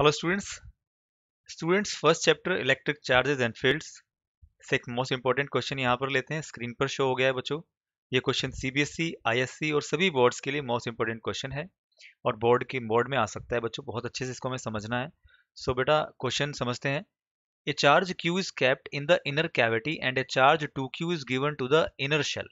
Hello students. Students first chapter electric charges and fields. से एक most important question यहाँ पर लेते हैं स्क्रीन पर शो हो गया है बच्चों ये क्वेश्चन सीबीएसई, आईएससी और सभी बोर्ड्स के लिए मोस्ट इंपॉर्टेंट क्वेश्चन है और बोर्ड के बोर्ड में आ सकता है बच्चों बहुत अच्छे से इसको हमें समझना है सो so, बेटा क्वेश्चन समझते हैं a charge Q is kept in the inner cavity and a charge two Q is given to the inner shell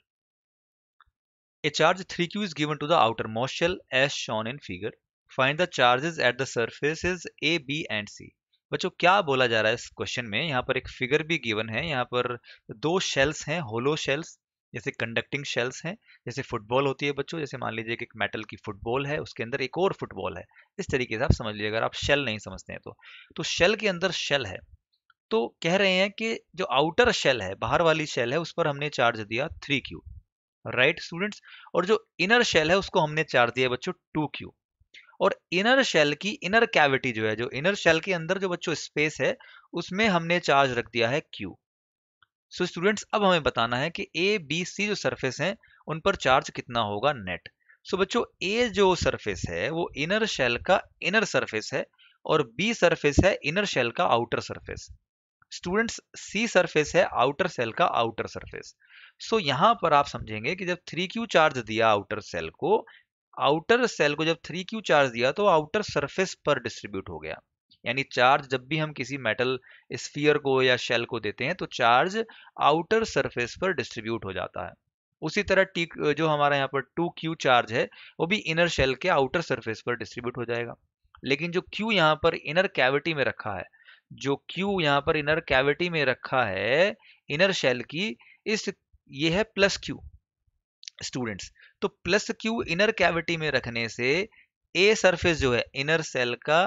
a charge three Q is given to the outermost shell as shown in figure find the charges at the is A B and C बच्चों क्या बोला जा रहा है इस question में यहाँ पर एक फिगर भी गिवन है यहाँ पर दो शेल्स हैं होलो शेल्स जैसे कंडक्टिंग शेल्स हैं जैसे फुटबॉल होती है बच्चों जैसे मान लीजिए कि एक मेटल की फुटबॉल है उसके अंदर एक और फुटबॉल है इस तरीके से आप समझ लीजिए अगर आप शेल नहीं समझते हैं तो तो शेल के अंदर शेल है तो कह रहे हैं कि जो आउटर शेल है बाहर वाली शेल है उस पर हमने चार्ज दिया थ्री क्यू राइट स्टूडेंट्स और जो इनर शेल है उसको हमने चार्ज दिया बच्चों टू क्यू और इनर शेल की इनर कैविटी जो है जो इनर शेल के अंदर जो बच्चों स्पेस है उसमें हमने चार्ज रख दिया है क्यू सो स्टूडेंट्स अब हमें बताना है कि ए बी सी जो सरफेस हैं उन पर चार्ज कितना होगा नेट सो so, बच्चों ए जो सरफेस है वो इनर शेल का इनर सरफेस है और बी सरफेस है इनर शेल का outer surface students C surface है आउटर सेल का आउटर सरफेस सो यहां पर आप समझेंगे कि जब थ्री क्यू चार्ज दिया आउटर सेल को आउटर सेल को जब थ्री क्यू चार्ज दिया तो आउटर सरफेस पर डिस्ट्रीब्यूट हो गया यानी चार्ज जब भी हम किसी मेटल स्फीयर को या शेल को देते हैं तो चार्ज आउटर सरफेस पर डिस्ट्रीब्यूट हो जाता है उसी तरह टी जो हमारा यहाँ पर टू क्यू चार्ज है वो भी इनर शेल के आउटर सरफेस पर डिस्ट्रीब्यूट हो जाएगा लेकिन जो क्यू यहाँ पर इनर कैविटी में रखा है जो क्यू यहाँ पर इनर कैविटी में रखा है इनर शेल की इस ये है प्लस क्यू स्टूडेंट्स तो प्लस क्यू इनर कैविटी में रखने से ए सरफेस जो है इनर सेल का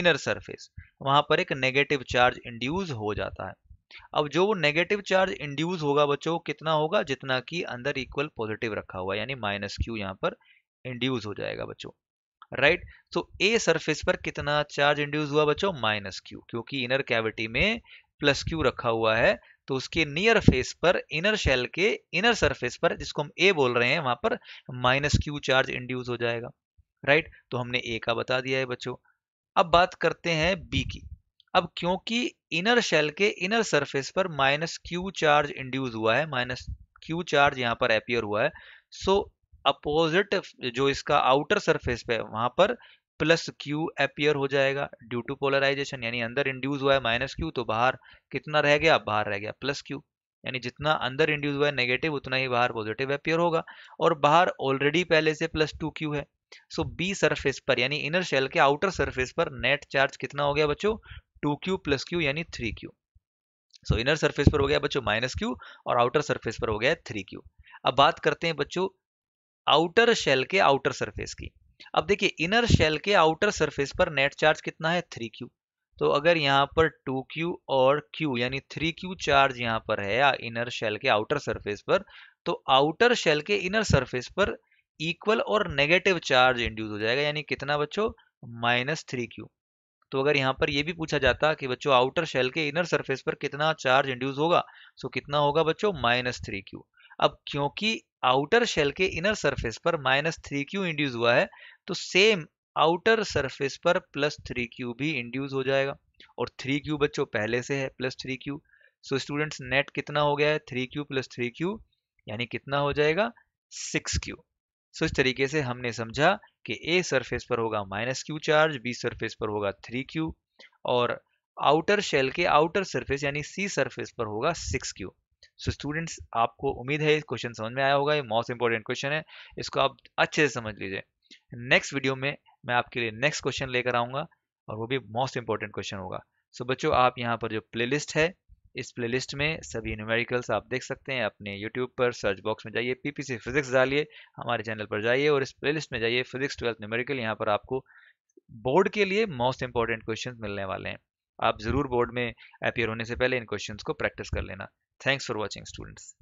इनर सरफेस वहां पर एक नेगेटिव चार्ज इंड्यूज हो जाता है अब जो वो नेगेटिव चार्ज इंड्यूज होगा बच्चों कितना होगा जितना कि अंदर इक्वल पॉजिटिव रखा हुआ यानी माइनस क्यू यहां पर इंड्यूज हो जाएगा बच्चों राइट तो ए सरफेस पर कितना चार्ज इंड्यूस हुआ बच्चों माइनस क्यू क्योंकि इनर कैविटी में प्लस क्यू रखा हुआ है तो उसके नियर फेस पर इनर शेल के इनर सरफेस पर जिसको हम ए बोल रहे हैं वहां पर माइनस क्यू चार्ज इंड्यूस हो जाएगा राइट तो हमने ए का बता दिया है बच्चों अब बात करते हैं बी की अब क्योंकि इनर शेल के इनर सरफेस पर माइनस क्यू चार्ज इंड्यूस हुआ है माइनस क्यू चार्ज यहाँ पर अपियर हुआ है सो अपोजिट जो इसका आउटर सरफेस पे वहां पर प्लस क्यू अपियर हो जाएगा ड्यू टू पोलराइजेशन यानी अंदर इंड्यूस हुआ है माइनस क्यू तो बाहर कितना रह गया बाहर रह गया प्लस क्यू यानी जितना अंदर इंड्यूस हुआ है नेगेटिव उतना ही बाहर पॉजिटिव अपियर होगा और बाहर ऑलरेडी पहले से प्लस टू क्यू है सो बी सरफेस पर यानी इनर शेल के आउटर सरफेस पर नेट चार्ज कितना हो गया बच्चों टू क्यू प्लस क्यू यानी three Q so inner surface पर हो गया बच्चों माइनस क्यू और आउटर सरफेस पर हो गया थ्री क्यू अब बात करते हैं बच्चों आउटर शेल के आउटर सरफेस की अब देखिए इनर शेल के आउटर सरफेस पर नेट चार्ज कितना है थ्री क्यू तो अगर यहाँ पर टू क्यू और क्यू यानी थ्री क्यू चार्ज यहाँ पर है इनर शेल के आउटर सरफेस पर तो आउटर शेल के इनर सरफेस पर इक्वल और नेगेटिव चार्ज इंड्यूस हो जाएगा यानी कितना बच्चों माइनस थ्री क्यू तो अगर यहाँ पर यह भी पूछा जाता कि बच्चों आउटर शेल के इनर सरफेस पर कितना चार्ज इंड्यूस होगा सो तो कितना होगा बच्चों माइनस थ्री क्यू अब क्योंकि आउटर शेल के इनर सरफेस पर माइनस थ्री क्यू इंड्यूज हुआ है तो सेम आउटर सरफेस पर प्लस थ्री क्यू भी इंड्यूज हो जाएगा और थ्री क्यू बच्चों पहले से है plus three Q so students net कितना हो गया है three Q plus three Q यानी कितना हो जाएगा सिक्स क्यू सो इस तरीके से हमने समझा कि ए सरफेस पर होगा minus Q charge B surface पर होगा थ्री क्यू और आउटर शेल के आउटर सरफेस यानी सी सरफेस पर होगा सिक्स क्यू सो स्टूडेंट्स आपको उम्मीद है क्वेश्चन समझ में आया होगा ये मोस्ट इंपॉर्टेंट क्वेश्चन है इसको आप अच्छे से समझ लीजिए नेक्स्ट वीडियो में मैं आपके लिए नेक्स्ट क्वेश्चन लेकर आऊँगा और वो भी मोस्ट इंपॉर्टेंट क्वेश्चन होगा सो so, बच्चों आप यहाँ पर जो प्ले है इस प्ले में सभी न्यूमेरिकल्स आप देख सकते हैं अपने यूट्यूब पर सर्च बॉक्स में जाइए पीपीसी फिजिक्स डालिए हमारे चैनल पर जाइए और इस प्ले में जाइए फिजिक्स ट्वेल्थ न्यूमेरिकल यहाँ पर आपको बोर्ड के लिए मोस्ट इंपॉर्टेंट क्वेश्चन मिलने वाले हैं आप ज़रूर बोर्ड में अपियर होने से पहले इन क्वेश्चन को प्रैक्टिस कर लेना थैंक्स फॉर वॉचिंग स्टूडेंट्स